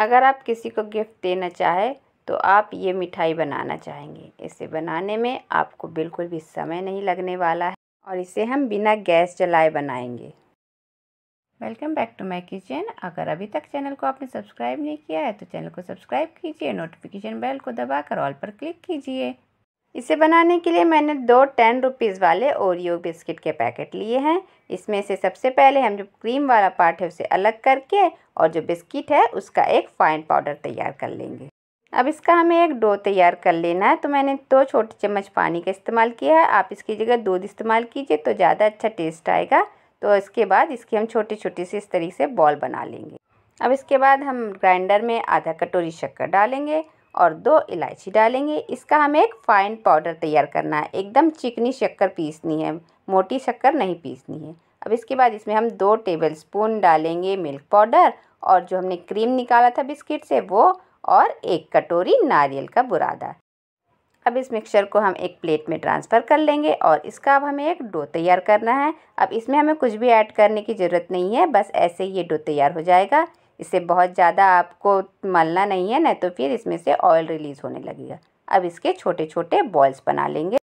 अगर आप किसी को गिफ्ट देना चाहें तो आप ये मिठाई बनाना चाहेंगे इसे बनाने में आपको बिल्कुल भी समय नहीं लगने वाला है और इसे हम बिना गैस जलाए बनाएंगे welcome back to my kitchen अगर अभी तक चैनल को आपने सब्सक्राइब नहीं किया है तो चैनल को सब्सक्राइब कीजिए नोटिफिकेशन बेल को दबाकर ऑल पर क्लिक कीजिए इसे बनाने के लिए मैंने दो टेन रुपीज़ वाले ओरियो बिस्किट के पैकेट लिए हैं इसमें से सबसे पहले हम जो क्रीम वाला पार्ट है उसे अलग करके और जो बिस्किट है उसका एक फाइन पाउडर तैयार कर लेंगे अब इसका हमें एक डो तैयार कर लेना है तो मैंने दो छोटे चम्मच पानी का इस्तेमाल किया है आप इसकी जगह दूध इस्तेमाल कीजिए तो ज़्यादा अच्छा टेस्ट आएगा तो इसके बाद इसकी हम छोटी छोटी सी इस तरीके से बॉल बना लेंगे अब इसके बाद हम ग्राइंडर में आधा कटोरी शक्कर डालेंगे और दो इलायची डालेंगे इसका हमें एक फ़ाइन पाउडर तैयार करना है एकदम चिकनी शक्कर पीसनी है मोटी शक्कर नहीं पीसनी है अब इसके बाद इसमें हम दो टेबल स्पून डालेंगे मिल्क पाउडर और जो हमने क्रीम निकाला था बिस्किट से वो और एक कटोरी नारियल का बुरादा अब इस मिक्सचर को हम एक प्लेट में ट्रांसफ़र कर लेंगे और इसका अब हमें एक डो तैयार करना है अब इसमें हमें कुछ भी ऐड करने की ज़रूरत नहीं है बस ऐसे ही ये डो तैयार हो जाएगा इसे बहुत ज़्यादा आपको मलना नहीं है ना तो फिर इसमें से ऑयल रिलीज़ होने लगेगा अब इसके छोटे छोटे बॉल्स बना लेंगे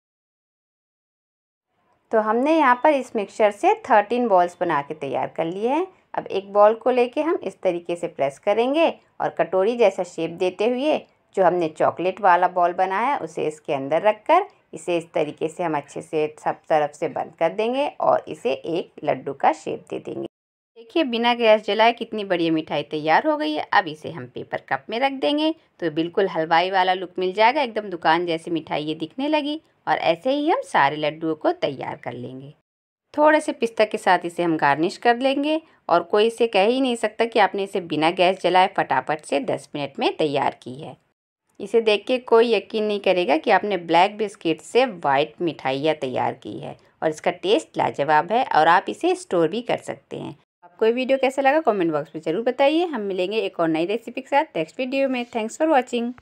तो हमने यहाँ पर इस मिक्सचर से थर्टीन बॉल्स बना के तैयार कर लिए हैं अब एक बॉल को लेके हम इस तरीके से प्रेस करेंगे और कटोरी जैसा शेप देते हुए जो हमने चॉकलेट वाला बॉल बनाया है उसे इसके अंदर रखकर इसे इस तरीके से हम अच्छे से सब तरफ से बंद कर देंगे और इसे एक लड्डू का शेप दे देंगे देखिए बिना गैस जलाए कितनी बढ़िया मिठाई तैयार हो गई है अब इसे हम पेपर कप में रख देंगे तो बिल्कुल हलवाई वाला लुक मिल जाएगा एकदम दुकान जैसी मिठाई ये दिखने लगी और ऐसे ही हम सारे लड्डुओं को तैयार कर लेंगे थोड़े से पिस्ता के साथ इसे हम गार्निश कर लेंगे और कोई इसे कह ही नहीं सकता कि आपने इसे बिना गैस जलाए फटाफट से दस मिनट में तैयार की है इसे देख के कोई यकीन नहीं करेगा कि आपने ब्लैक बिस्किट से वाइट मिठाइयाँ तैयार की है और इसका टेस्ट लाजवाब है और आप इसे स्टोर भी कर सकते हैं आपको ये वीडियो कैसा लगा कमेंट बॉक्स में जरूर बताइए हम मिलेंगे एक और नई रेसिपी के साथ नेक्स्ट वीडियो में थैंक्स फॉर वॉचिंग